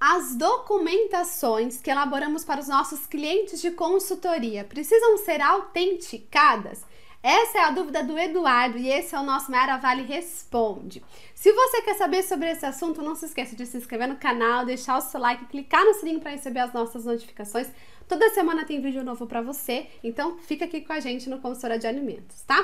As documentações que elaboramos para os nossos clientes de consultoria precisam ser autenticadas? Essa é a dúvida do Eduardo e esse é o nosso Mara Vale Responde. Se você quer saber sobre esse assunto, não se esqueça de se inscrever no canal, deixar o seu like, clicar no sininho para receber as nossas notificações. Toda semana tem vídeo novo para você, então fica aqui com a gente no Consultora de Alimentos, tá?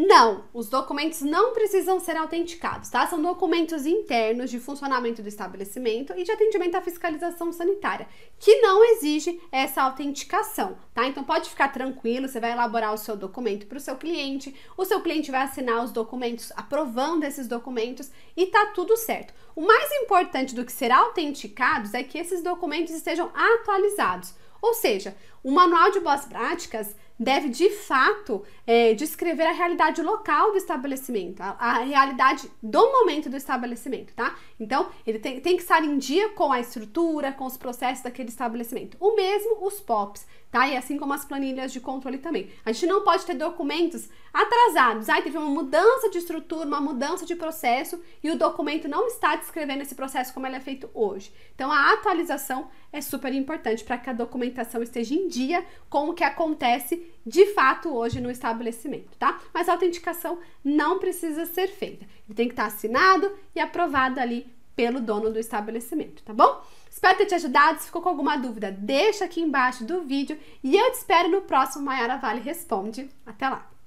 Não, os documentos não precisam ser autenticados, tá? São documentos internos de funcionamento do estabelecimento e de atendimento à fiscalização sanitária, que não exige essa autenticação, tá? Então pode ficar tranquilo, você vai elaborar o seu documento para o seu cliente, o seu cliente vai assinar os documentos aprovando esses documentos e tá tudo certo. O mais importante do que ser autenticados é que esses documentos estejam atualizados. Ou seja, o manual de boas práticas deve de fato é, descrever a realidade local do estabelecimento, a, a, realidade do momento do estabelecimento, tá? Então, ele tem, tem que estar em dia com a estrutura, com os processos daquele estabelecimento. O mesmo os POPs, tá? E assim como as planilhas de controle também. A gente não pode ter documentos atrasados. Aí ah, teve uma mudança de estrutura, uma mudança de processo e o documento não está descrevendo esse processo como ele é feito hoje. Então, a atualização é super importante para que a documentação esteja em dia com o que acontece de fato hoje no estabelecimento, tá? Mas a autenticação não precisa ser feita. Ele tem que estar assinado e aprovado ali pelo dono do estabelecimento, tá bom? Espero ter te ajudado. Se ficou com alguma dúvida, deixa aqui embaixo do vídeo e eu te espero no próximo Maiara Vale Responde. Até lá!